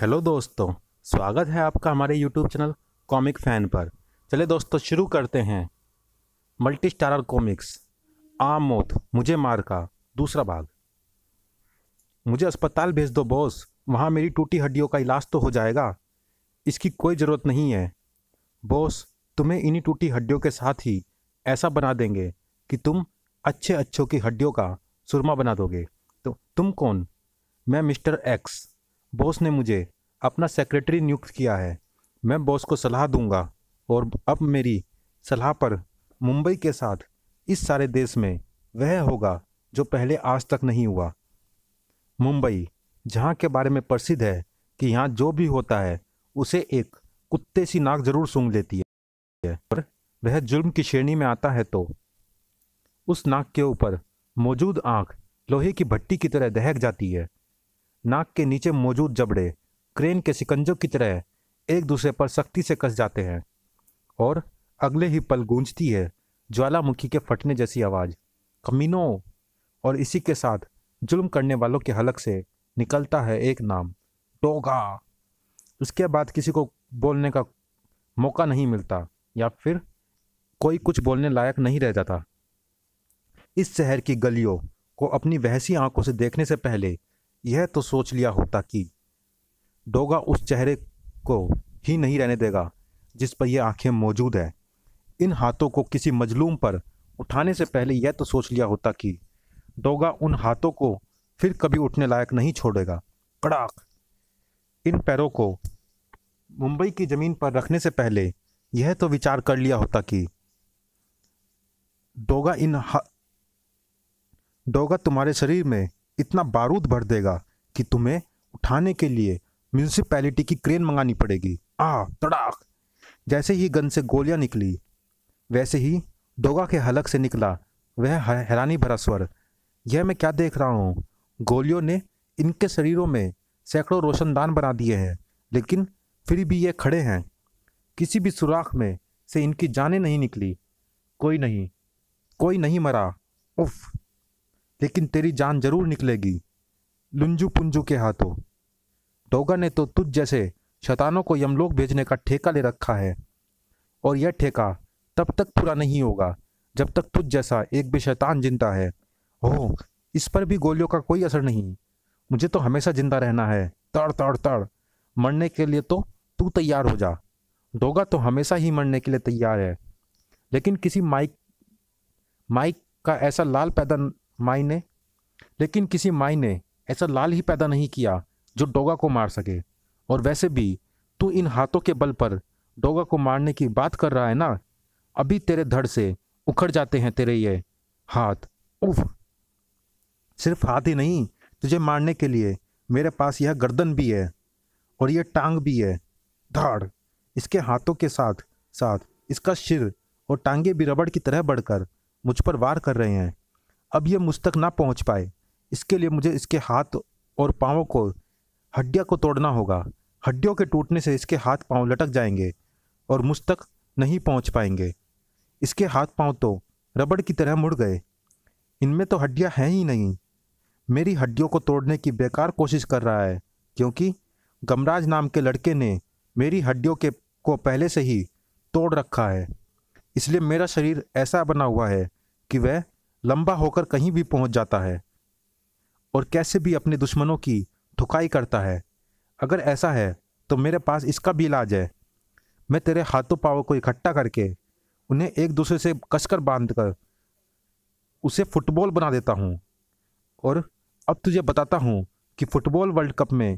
hello दोस्तों स्वागत है आपका हमारे यूट्यूब चैनल कॉमिक फ़ैन पर चले दोस्तों शुरू करते हैं मल्टी स्टारर कॉमिक्स आम मौत मुझे मार का दूसरा भाग मुझे अस्पताल भेज दो बॉस वहाँ मेरी टूटी हड्डियों का इलाज तो हो जाएगा इसकी कोई ज़रूरत नहीं है बॉस तुम्हें इन्हीं टूटी हड्डियों के साथ ही ऐसा बना देंगे कि तुम अच्छे अच्छों की हड्डियों का सुरमा बना दोगे तो तुम कौन मैं मिस्टर एक्स बॉस ने मुझे अपना सेक्रेटरी नियुक्त किया है मैं बॉस को सलाह दूंगा और अब मेरी सलाह पर मुंबई के साथ इस सारे देश में वह होगा जो पहले आज तक नहीं हुआ मुंबई जहाँ के बारे में प्रसिद्ध है कि यहाँ जो भी होता है उसे एक कुत्ते सी नाक जरूर सूंघ लेती है पर वह जुल्म की श्रेणी में आता है तो उस नाक के ऊपर मौजूद आंख लोहे की भट्टी की तरह दहक जाती है नाक के नीचे मौजूद जबड़े क्रेन के सिकंजों की तरह एक दूसरे पर सख्ती से कस जाते हैं और अगले ही पल गूंजती है ज्वालामुखी के फटने जैसी आवाज़ कमीनो और इसी के साथ जुल्म करने वालों के हलक से निकलता है एक नाम टोगा उसके बाद किसी को बोलने का मौका नहीं मिलता या फिर कोई कुछ बोलने लायक नहीं रह जाता इस शहर की गलियों को अपनी वहसी आंखों से देखने से पहले यह तो सोच लिया होता कि डोगा उस चेहरे को ही नहीं रहने देगा जिस पर यह आंखें मौजूद हैं इन हाथों को किसी मजलूम पर उठाने से पहले यह तो सोच लिया होता कि डोगा उन हाथों को फिर कभी उठने लायक नहीं छोड़ेगा कड़ाक इन पैरों को मुंबई की ज़मीन पर रखने से पहले यह तो विचार कर लिया होता कि डोगा इन डोगा तुम्हारे शरीर में इतना बारूद भर देगा कि तुम्हें उठाने के लिए म्यूनसिपैलिटी की क्रेन मंगानी पड़ेगी आ तड़ाक जैसे ही गन से गोलियां निकली वैसे ही डोगा के हलक से निकला वह हैरानी भरा स्वर यह मैं क्या देख रहा हूँ गोलियों ने इनके शरीरों में सैकड़ों रोशनदान बना दिए हैं लेकिन फिर भी ये खड़े हैं किसी भी सुराख में से इनकी जानें नहीं निकली कोई नहीं कोई नहीं मरा उफ़ लेकिन तेरी जान जरूर निकलेगी लुंजू पुंजू के हाथों डोगा ने तो तुझ जैसे शतानों को यमलोक भेजने का ठेका ले रखा है और यह ठेका तब तक पूरा नहीं होगा जब तक तुझ जैसा एक भी शैतान जिंदा है ओह इस पर भी गोलियों का कोई असर नहीं मुझे तो हमेशा जिंदा रहना है तड़ तड़ तड़ मरने के लिए तो तू तैयार हो जा डोगा तो हमेशा ही मरने के लिए तैयार है लेकिन किसी माइक माइक का ऐसा लाल पैदा माई ने लेकिन किसी माई ने ऐसा लाल ही पैदा नहीं किया जो डोगा को मार सके और वैसे भी तू इन हाथों के बल पर डोगा को मारने की बात कर रहा है ना अभी तेरे धड़ से उखड़ जाते हैं तेरे ये हाथ उफ सिर्फ हाथ ही नहीं तुझे मारने के लिए मेरे पास यह गर्दन भी है और यह टांग भी है धाड़ इसके हाथों के साथ साथ इसका सिर और टांगे भी रबड़ की तरह बढ़कर मुझ पर वार कर रहे हैं अब ये मुझ तक ना पहुंच पाए इसके लिए मुझे इसके हाथ और पाँव को हड्डियाँ को तोड़ना होगा हड्डियों के टूटने से इसके हाथ पाँव लटक जाएंगे और मुझ तक नहीं पहुंच पाएंगे इसके हाथ पाँव तो रबड़ की तरह मुड़ गए इनमें तो हड्डियाँ हैं ही नहीं मेरी हड्डियों को तोड़ने की बेकार कोशिश कर रहा है क्योंकि गमराज नाम के लड़के ने मेरी हड्डियों के को पहले से ही तोड़ रखा है इसलिए मेरा शरीर ऐसा बना हुआ है कि वह लंबा होकर कहीं भी पहुंच जाता है और कैसे भी अपने दुश्मनों की ठुकाई करता है अगर ऐसा है तो मेरे पास इसका भी इलाज है मैं तेरे हाथों पाव को इकट्ठा करके उन्हें एक दूसरे से कसकर बांध कर उसे फुटबॉल बना देता हूँ और अब तुझे बताता हूँ कि फुटबॉल वर्ल्ड कप में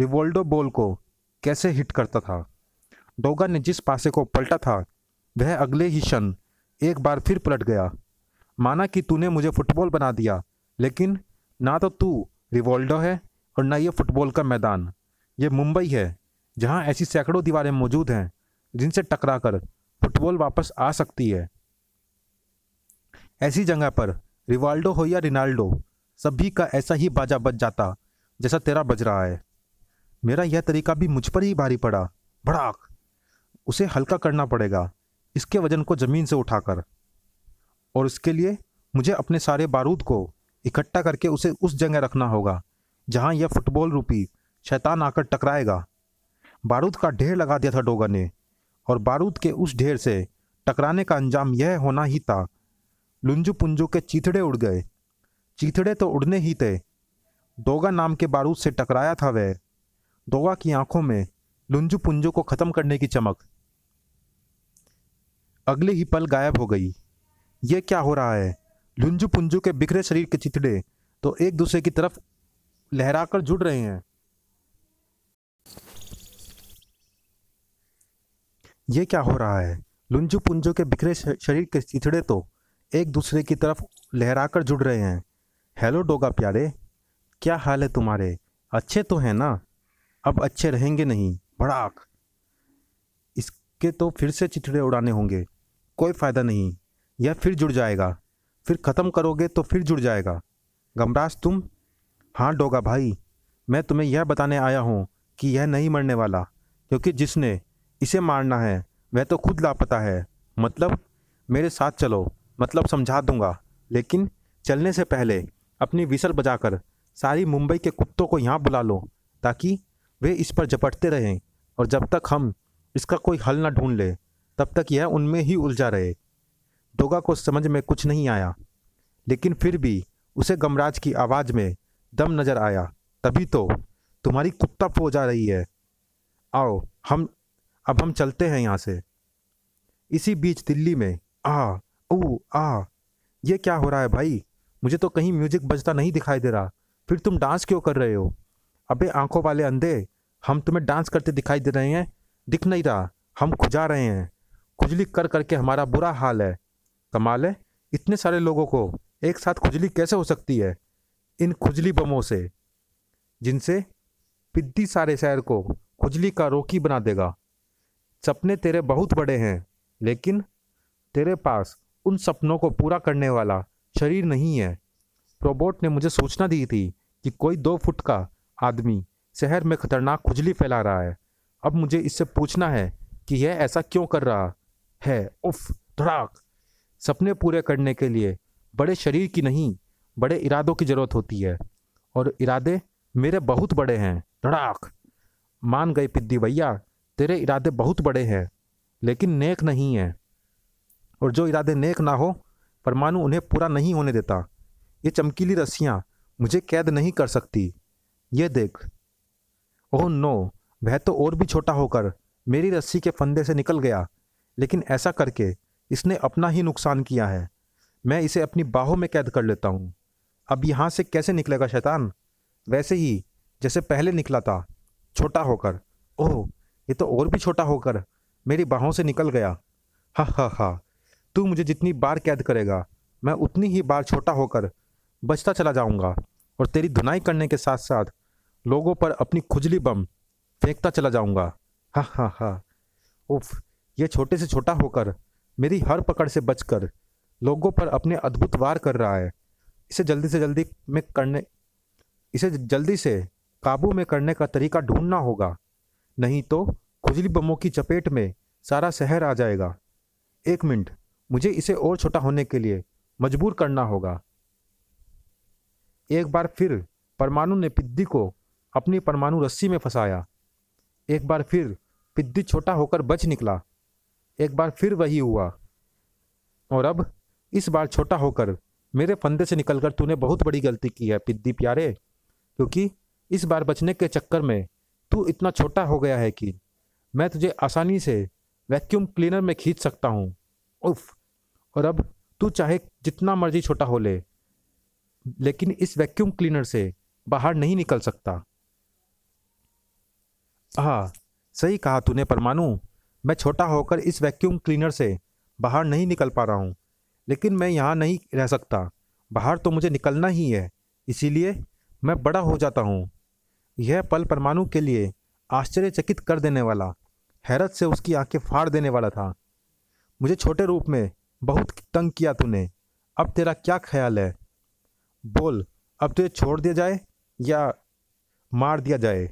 रिवोल्डो बॉल को कैसे हिट करता था डोगा ने जिस पासे को पलटा था वह अगले ही क्षण एक बार फिर पलट गया माना कि तूने मुझे फुटबॉल बना दिया लेकिन ना तो तू रिवॉल्डो है और ना ये फुटबॉल का मैदान ये मुंबई है जहाँ ऐसी सैकड़ों दीवारें मौजूद हैं जिनसे टकरा कर फुटबॉल वापस आ सकती है ऐसी जगह पर रिवाल्डो हो या रिनाल्डो सभी का ऐसा ही बाजा बज जाता जैसा तेरा बज रहा है मेरा यह तरीका भी मुझ पर ही भारी पड़ा भड़ाक उसे हल्का करना पड़ेगा इसके वजन को ज़मीन से उठाकर और उसके लिए मुझे अपने सारे बारूद को इकट्ठा करके उसे उस जगह रखना होगा जहाँ यह फुटबॉल रूपी शैतान आकर टकराएगा बारूद का ढेर लगा दिया था डोगा ने और बारूद के उस ढेर से टकराने का अंजाम यह होना ही था लुंजू पुंजू के चीथड़े उड़ गए चीथड़े तो उड़ने ही थे डोगा नाम के बारूद से टकराया था वह डोगा की आंखों में लुंजू पुंजू को ख़त्म करने की चमक अगले ही पल गायब हो गई ये क्या हो रहा है लुंजू पुंजू के बिखरे शरीर के चितड़े तो एक दूसरे की तरफ लहराकर जुड़ रहे हैं ये क्या हो रहा है लुंजू पुंजू के बिखरे शरीर के चिथड़े तो एक दूसरे की तरफ लहराकर जुड़ रहे हैं हेलो डोगा प्यारे क्या हाल है तुम्हारे अच्छे तो हैं ना अब अच्छे रहेंगे नहीं भड़ाक इसके तो फिर से चिथड़े उड़ाने होंगे कोई फ़ायदा नहीं यह फिर जुड़ जाएगा फिर ख़त्म करोगे तो फिर जुड़ जाएगा गमराज तुम हाँ डोगा भाई मैं तुम्हें यह बताने आया हूँ कि यह नहीं मरने वाला क्योंकि जिसने इसे मारना है वह तो खुद लापता है मतलब मेरे साथ चलो मतलब समझा दूंगा लेकिन चलने से पहले अपनी विसल बजाकर सारी मुंबई के कुत्तों को यहाँ बुला लो ताकि वे इस पर झपटते रहें और जब तक हम इसका कोई हल ना ढूंढ ले तब तक यह उनमें ही उलझा रहे डोगा को समझ में कुछ नहीं आया लेकिन फिर भी उसे गमराज की आवाज़ में दम नज़र आया तभी तो तुम्हारी कुत्ता फो जा रही है आओ हम अब हम चलते हैं यहाँ से इसी बीच दिल्ली में आ ओ आ ये क्या हो रहा है भाई मुझे तो कहीं म्यूजिक बजता नहीं दिखाई दे रहा फिर तुम डांस क्यों कर रहे हो अबे आंखों वाले अंधे हम तुम्हें डांस करते दिखाई दे रहे हैं दिख नहीं रहा हम खुजा रहे हैं खुजली कर करके हमारा बुरा हाल है कमाल है इतने सारे लोगों को एक साथ खुजली कैसे हो सकती है इन खुजली बमों से जिनसे पिद्दी सारे शहर को खुजली का रोकी बना देगा सपने तेरे बहुत बड़े हैं लेकिन तेरे पास उन सपनों को पूरा करने वाला शरीर नहीं है रोबोट ने मुझे सूचना दी थी कि कोई दो फुट का आदमी शहर में खतरनाक खुजली फैला रहा है अब मुझे इससे पूछना है कि यह ऐसा क्यों कर रहा है उफ धड़ाक सपने पूरे करने के लिए बड़े शरीर की नहीं बड़े इरादों की ज़रूरत होती है और इरादे मेरे बहुत बड़े हैं धड़ाक मान गए पिद्दी भैया तेरे इरादे बहुत बड़े हैं लेकिन नेक नहीं हैं और जो इरादे नेक ना हो परमाणु उन्हें पूरा नहीं होने देता ये चमकीली रस्सियाँ मुझे कैद नहीं कर सकती ये देख ओह नो वह तो और भी छोटा होकर मेरी रस्सी के फंदे से निकल गया लेकिन ऐसा करके इसने अपना ही नुकसान किया है मैं इसे अपनी बाहों में कैद कर लेता हूँ अब यहाँ से कैसे निकलेगा शैतान वैसे ही जैसे पहले निकला था छोटा होकर ओह ये तो और भी छोटा होकर मेरी बाहों से निकल गया हा हा हा तू मुझे जितनी बार कैद करेगा मैं उतनी ही बार छोटा होकर बचता चला जाऊंगा और तेरी धुनाई करने के साथ साथ लोगों पर अपनी खुजली बम फेंकता चला जाऊंगा हा हा हा उफ ये छोटे से छोटा होकर मेरी हर पकड़ से बचकर लोगों पर अपने अद्भुत वार कर रहा है इसे जल्दी से जल्दी में करने इसे जल्दी से काबू में करने का तरीका ढूंढना होगा नहीं तो खुजली बमों की चपेट में सारा शहर आ जाएगा एक मिनट मुझे इसे और छोटा होने के लिए मजबूर करना होगा एक बार फिर परमाणु ने पिद्दी को अपनी परमाणु रस्सी में फंसाया एक बार फिर पिद्दी छोटा होकर बच निकला एक बार फिर वही हुआ और अब इस बार छोटा होकर मेरे फंदे से निकलकर तूने बहुत बड़ी गलती की है पिद्दी प्यारे क्योंकि इस बार बचने के चक्कर में तू इतना छोटा हो गया है कि मैं तुझे आसानी से वैक्यूम क्लीनर में खींच सकता हूँ उफ और अब तू चाहे जितना मर्जी छोटा हो ले लेकिन इस वैक्यूम क्लीनर से बाहर नहीं निकल सकता हाँ सही कहा तूने परमाणु मैं छोटा होकर इस वैक्यूम क्लीनर से बाहर नहीं निकल पा रहा हूँ लेकिन मैं यहाँ नहीं रह सकता बाहर तो मुझे निकलना ही है इसीलिए मैं बड़ा हो जाता हूँ यह पल परमाणु के लिए आश्चर्यचकित कर देने वाला हैरत से उसकी आंखें फाड़ देने वाला था मुझे छोटे रूप में बहुत तंग किया तूने अब तेरा क्या ख्याल है बोल अब तुझे छोड़ दिया जाए या मार दिया जाए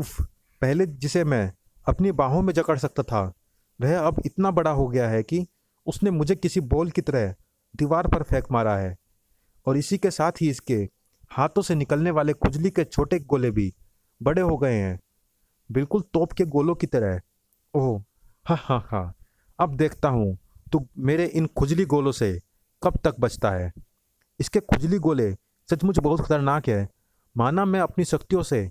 उफ पहले जिसे मैं अपनी बाहों में जकड़ सकता था वह अब इतना बड़ा हो गया है कि उसने मुझे किसी बॉल की तरह दीवार पर फेंक मारा है और इसी के साथ ही इसके हाथों से निकलने वाले खुजली के छोटे गोले भी बड़े हो गए हैं बिल्कुल तोप के गोलों की तरह ओह हाँ हाँ हाँ अब देखता हूँ तो मेरे इन खुजली गोलों से कब तक बचता है इसके खुजली गोले सचमुच बहुत खतरनाक है माना मैं अपनी शक्तियों से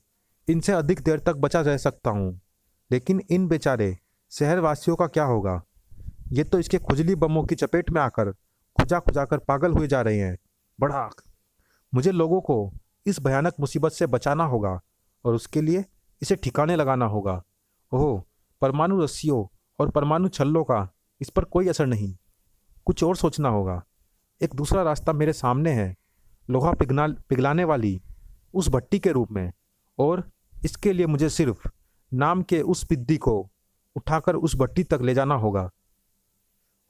इनसे अधिक देर तक बचा रह सकता हूँ लेकिन इन बेचारे शहरवासियों का क्या होगा ये तो इसके खुजली बमों की चपेट में आकर खुजा खुजा कर पागल हुए जा रहे हैं बड़ा मुझे लोगों को इस भयानक मुसीबत से बचाना होगा और उसके लिए इसे ठिकाने लगाना होगा ओह परमाणु रस्सियों और परमाणु छल्लों का इस पर कोई असर नहीं कुछ और सोचना होगा एक दूसरा रास्ता मेरे सामने है लोहा पिघला पिघलाने वाली उस भट्टी के रूप में और इसके लिए मुझे सिर्फ नाम के उस पिद्दी को उठाकर उस भट्टी तक ले जाना होगा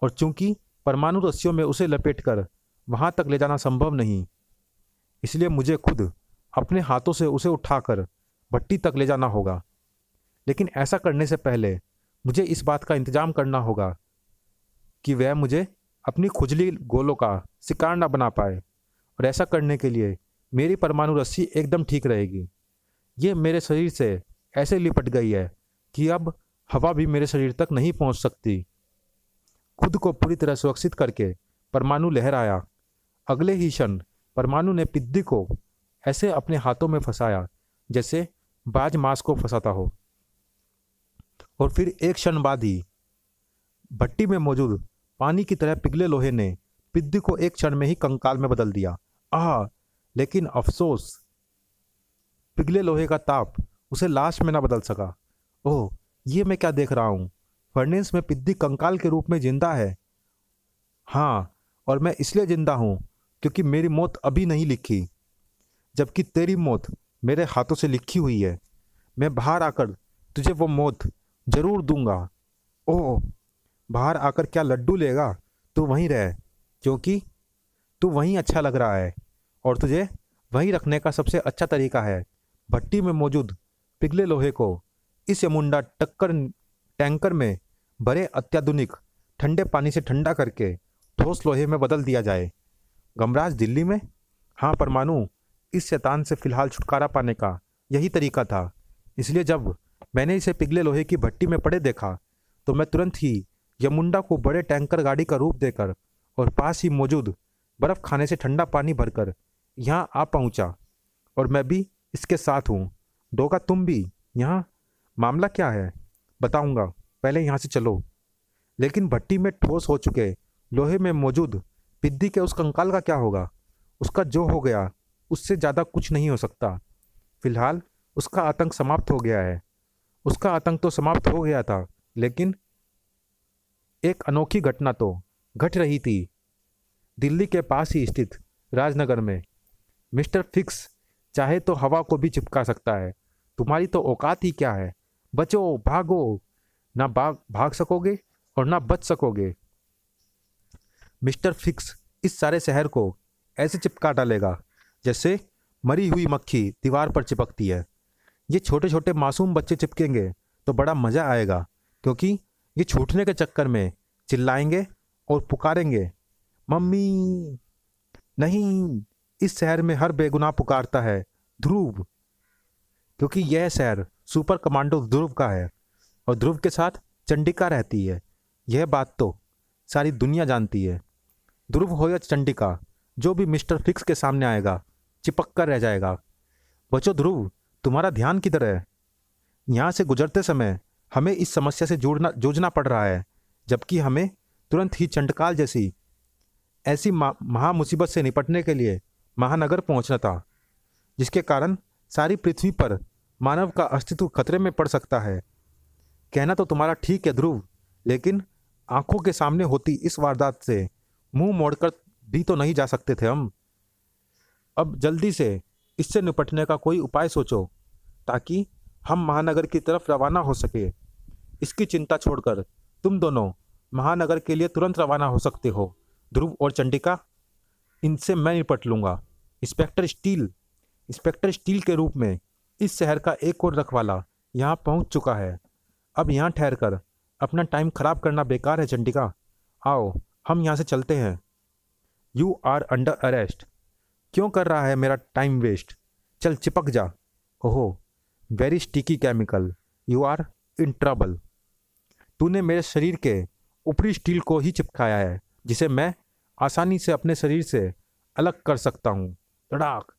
और चूंकि परमाणु रस्सियों में उसे लपेटकर वहाँ तक ले जाना संभव नहीं इसलिए मुझे खुद अपने हाथों से उसे उठाकर भट्टी तक ले जाना होगा लेकिन ऐसा करने से पहले मुझे इस बात का इंतजाम करना होगा कि वह मुझे अपनी खुजली गोलों का शिकार न बना पाए और ऐसा करने के लिए मेरी परमाणु रस्सी एकदम ठीक रहेगी ये मेरे शरीर से ऐसे लिपट गई है कि अब हवा भी मेरे शरीर तक नहीं पहुंच सकती खुद को पूरी तरह सुरक्षित करके परमाणु लहराया अगले ही क्षण परमाणु ने पिद्दी को ऐसे अपने हाथों में फंसाया जैसे बाज मांस को फंसाता हो और फिर एक क्षण बाद ही भट्टी में मौजूद पानी की तरह पिघले लोहे ने पिद्दी को एक क्षण में ही कंकाल में बदल दिया आह लेकिन अफसोस पिघले लोहे का ताप उसे लाश में ना बदल सका ओह ये मैं क्या देख रहा हूँ फर्नेस में पिद्दी कंकाल के रूप में जिंदा है हाँ और मैं इसलिए जिंदा हूँ क्योंकि मेरी मौत अभी नहीं लिखी जबकि तेरी मौत मेरे हाथों से लिखी हुई है मैं बाहर आकर तुझे वो मौत जरूर दूंगा ओह बाहर आकर क्या लड्डू लेगा तू वहीं रह क्योंकि तू वहीं अच्छा लग रहा है और तुझे वहीं रखने का सबसे अच्छा तरीका है भट्टी में मौजूद पिघले लोहे को इस यमुंडा टक्कर टैंकर में भरे अत्याधुनिक ठंडे पानी से ठंडा करके ठोस लोहे में बदल दिया जाए गमराज दिल्ली में हाँ परमाणु इस शैतान से फिलहाल छुटकारा पाने का यही तरीका था इसलिए जब मैंने इसे पिघले लोहे की भट्टी में पड़े देखा तो मैं तुरंत ही यमुंडा को बड़े टैंकर गाड़ी का रूप देकर और पास ही मौजूद बर्फ़ खाने से ठंडा पानी भरकर यहाँ आ पहुँचा और मैं भी इसके साथ हूँ डोगा तुम भी यहाँ मामला क्या है बताऊंगा पहले यहाँ से चलो लेकिन भट्टी में ठोस हो चुके लोहे में मौजूद पिद्दी के उस कंकाल का क्या होगा उसका जो हो गया उससे ज़्यादा कुछ नहीं हो सकता फिलहाल उसका आतंक समाप्त हो गया है उसका आतंक तो समाप्त हो गया था लेकिन एक अनोखी घटना तो घट रही थी दिल्ली के पास ही स्थित राजनगर में मिस्टर फिक्स चाहे तो हवा को भी चिपका सकता है तुम्हारी तो औकात ही क्या है बचो भागो ना भाग भाग सकोगे और ना बच सकोगे मिस्टर फिक्स इस सारे शहर को ऐसे चिपका डालेगा जैसे मरी हुई मक्खी दीवार पर चिपकती है ये छोटे छोटे मासूम बच्चे चिपकेंगे तो बड़ा मज़ा आएगा क्योंकि ये छूटने के चक्कर में चिल्लाएंगे और पुकारेंगे मम्मी नहीं इस शहर में हर बेगुनाह पुकारता है ध्रुव क्योंकि यह शहर सुपर कमांडो ध्रुव का है और ध्रुव के साथ चंडिका रहती है यह बात तो सारी दुनिया जानती है ध्रुव हो या चंडिका जो भी मिस्टर फिक्स के सामने आएगा चिपक कर रह जाएगा बचो ध्रुव तुम्हारा ध्यान किधर है यहाँ से गुजरते समय हमें इस समस्या से जुड़ना जूझना पड़ रहा है जबकि हमें तुरंत ही चंडकाल जैसी ऐसी महामुसीबत से निपटने के लिए महानगर पहुंचना था जिसके कारण सारी पृथ्वी पर मानव का अस्तित्व खतरे में पड़ सकता है कहना तो तुम्हारा ठीक है ध्रुव लेकिन आंखों के सामने होती इस वारदात से मुंह मोड़कर भी तो नहीं जा सकते थे हम अब जल्दी से इससे निपटने का कोई उपाय सोचो ताकि हम महानगर की तरफ रवाना हो सके इसकी चिंता छोड़कर तुम दोनों महानगर के लिए तुरंत रवाना हो सकते हो ध्रुव और चंडिका इनसे मैं निपट लूँगा इंस्पेक्टर स्टील इंस्पेक्टर स्टील के रूप में इस शहर का एक और रखवाला यहाँ पहुँच चुका है अब यहाँ ठहर कर अपना टाइम खराब करना बेकार है चंडिका आओ हम यहाँ से चलते हैं यू आर अंडर अरेस्ट क्यों कर रहा है मेरा टाइम वेस्ट चल चिपक जा ओहो very sticky chemical you are in trouble तूने मेरे शरीर के ऊपरी स्टील को ही चिपकाया है जिसे मैं आसानी से अपने शरीर से अलग कर सकता हूँ लड़ाक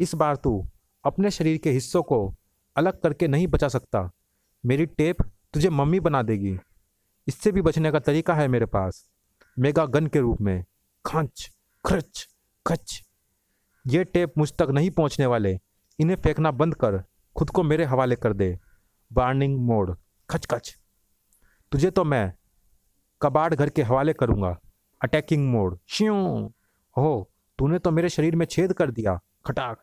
इस बार तू अपने शरीर के हिस्सों को अलग करके नहीं बचा सकता मेरी टेप तुझे मम्मी बना देगी इससे भी बचने का तरीका है मेरे पास मेगा गन के रूप में खंच खच खच ये टेप मुझ तक नहीं पहुंचने वाले इन्हें फेंकना बंद कर खुद को मेरे हवाले कर दे बार्निंग मोड खच खच तुझे तो मैं कबाड़ घर के हवाले करूँगा अटैकिंग मोड श्यों हो तूने तो मेरे शरीर में छेद कर दिया खटाक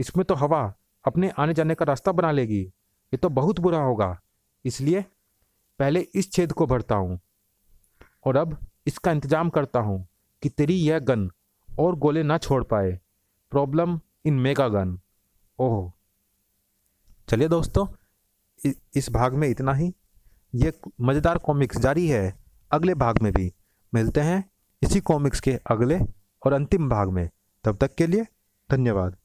इसमें तो हवा अपने आने जाने का रास्ता बना लेगी ये तो बहुत बुरा होगा इसलिए पहले इस छेद को भरता हूँ और अब इसका इंतजाम करता हूँ कि तेरी यह गन और गोले ना छोड़ पाए प्रॉब्लम इन मेगा गन ओह चलिए दोस्तों इस भाग में इतना ही ये मज़ेदार कॉमिक्स जारी है अगले भाग में भी मिलते हैं इसी कॉमिक्स के अगले और अंतिम भाग में तब तक के लिए धन्यवाद